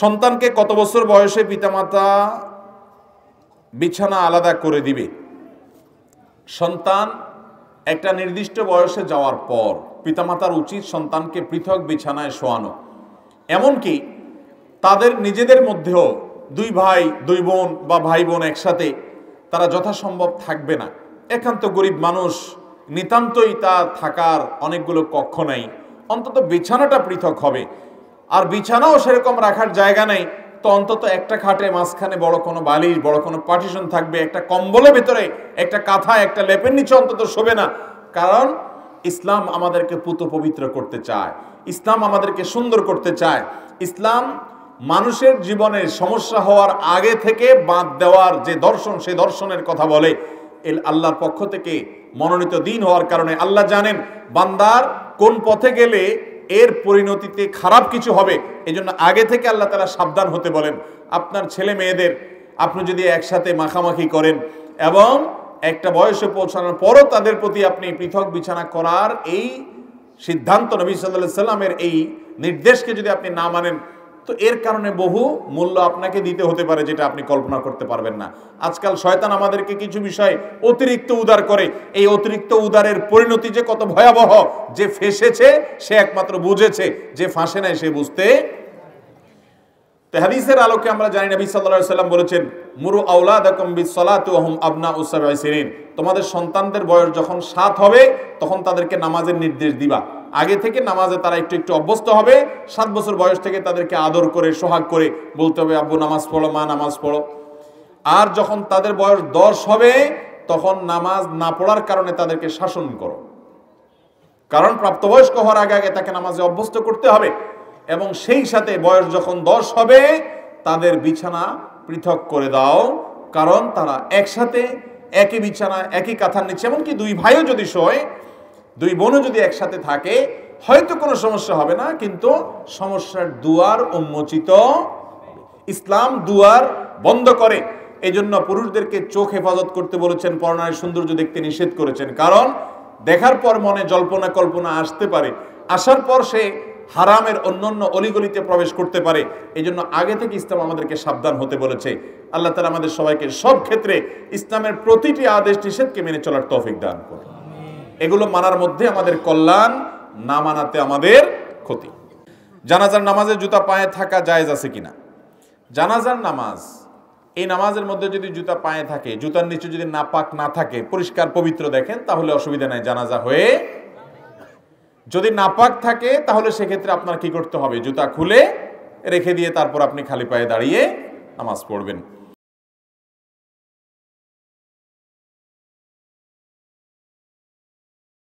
সন্তানকে কত বছর বয়সে পিতামাতা বিছানা আলাদা করে দিবে সন্তান একটা নির্দিষ্ট বয়সে যাওয়ার পর পিতামাতার উচিত সন্তানকে পৃথক বিছানায় শোয়ানো এমনকি তাদের নিজেদের মধ্যেও দুই ভাই দুই বোন বা ভাই বোন একসাথে তারা যথাসম্ভব থাকবে না একান্ত গরিব মানুষ নিতান্তই তা থাকার অনেকগুলো কক্ষ নাই অন্তত বিছানাটা পৃথক হবে আর বিছানাও সেরকম রাখার জায়গা নেই তো অন্তত একটা খাটে মাঝখানে বড় কোনো বালিশ বড় কোনো পার্টিশন থাকবে একটা কম্বলের ভিতরে একটা কাঁথা একটা লেপের নিচে অন্তত শোবে না কারণ ইসলাম আমাদেরকে পুত পবিত্র করতে চায় ইসলাম আমাদেরকে সুন্দর করতে চায় ইসলাম মানুষের জীবনে সমস্যা হওয়ার আগে থেকে বাঁধ দেওয়ার যে দর্শন সে দর্শনের কথা বলে এল আল্লাহর পক্ষ থেকে মনোনীত দিন হওয়ার কারণে আল্লাহ জানেন বান্দার কোন পথে গেলে এর পরিণতিতে খারাপ কিছু হবে এজন্য আগে থেকে আল্লাহ তারা সাবধান হতে বলেন আপনার ছেলে মেয়েদের আপনি যদি একসাথে মাখামাখি করেন এবং একটা বয়সে পৌঁছানোর পরও তাদের প্রতি আপনি পৃথক বিছানা করার এই সিদ্ধান্ত নবী সাল্লাহ সাল্লামের এই নির্দেশকে যদি আপনি না মানেন তো এর কারণে বহু মূল্য আপনাকে দিতে হতে পারে যেটা আপনি কল্পনা করতে পারবেন না আজকাল শয়তান আমাদেরকে কিছু বিষয় অতিরিক্ত উদার করে এই অতিরিক্ত উদারের পরিণতি যে কত ভয়াবহ যে ফেসেছে সে একমাত্র বুঝেছে যে ফাঁসে নাই সে বুঝতে হাদিসের আলোকে আমরা জানি নবী সাল্লাম বলেছেন মুরু আউলা দকম্বি সলাতুহম আবনা তোমাদের সন্তানদের বয়স যখন সাত হবে তখন তাদেরকে নামাজের নির্দেশ দিবা আগে থেকে নামাজে তারা একটু একটু অভ্যস্ত হবে সাত বছর বয়স থেকে তাদেরকে আদর করে সোহাগ করে বলতে হবে আব্বু নামাজ পড়ো মা নামাজ পড়ো আর যখন তাদের বয়স দশ হবে তখন নামাজ না পড়ার কারণে তাদেরকে শাসন করো কারণ প্রাপ্তবয়স্ক হওয়ার আগে আগে তাকে নামাজে অভ্যস্ত করতে হবে এবং সেই সাথে বয়স যখন দশ হবে তাদের বিছানা পৃথক করে দাও কারণ তারা একসাথে একই বিছানা একই কাথার নিচ্ছে এমনকি দুই ভাইও যদি শোয় দুই বোনও যদি একসাথে থাকে হয়তো কোনো সমস্যা হবে না কিন্তু সমস্যার দুয়ার উন্মোচিত ইসলাম দুয়ার বন্ধ করে এজন্য পুরুষদেরকে চোখ হেফাজত করতে বলেছেন পরনারীর সৌন্দর্য দেখতে নিষেধ করেছেন কারণ দেখার পর মনে জল্পনা কল্পনা আসতে পারে আসার পর সে হারামের অন্যান্য অলিগলিতে প্রবেশ করতে পারে এই জন্য আগে থেকে ইসলাম আমাদেরকে সাবধান হতে বলেছে আল্লাহ তালা আমাদের সবাইকে সব ক্ষেত্রে ইসলামের প্রতিটি আদেশ নিষেধকে মেনে চলার তৌফিক দান করে এগুলো মানার মধ্যে আমাদের কল্যাণ না মানাতে আমাদের ক্ষতি জানাজার নামাজে জুতা পায়ে থাকা জায়জ আছে কিনা জানাজার নামাজ এই নামাজের মধ্যে যদি জুতা পায়ে থাকে জুতার নিচে যদি নাপাক না থাকে পরিষ্কার পবিত্র দেখেন তাহলে অসুবিধা নাই জানাজা হয়ে যদি নাপাক থাকে তাহলে সেক্ষেত্রে আপনার কি করতে হবে জুতা খুলে রেখে দিয়ে তারপর আপনি খালি পায়ে দাঁড়িয়ে নামাজ পড়বেন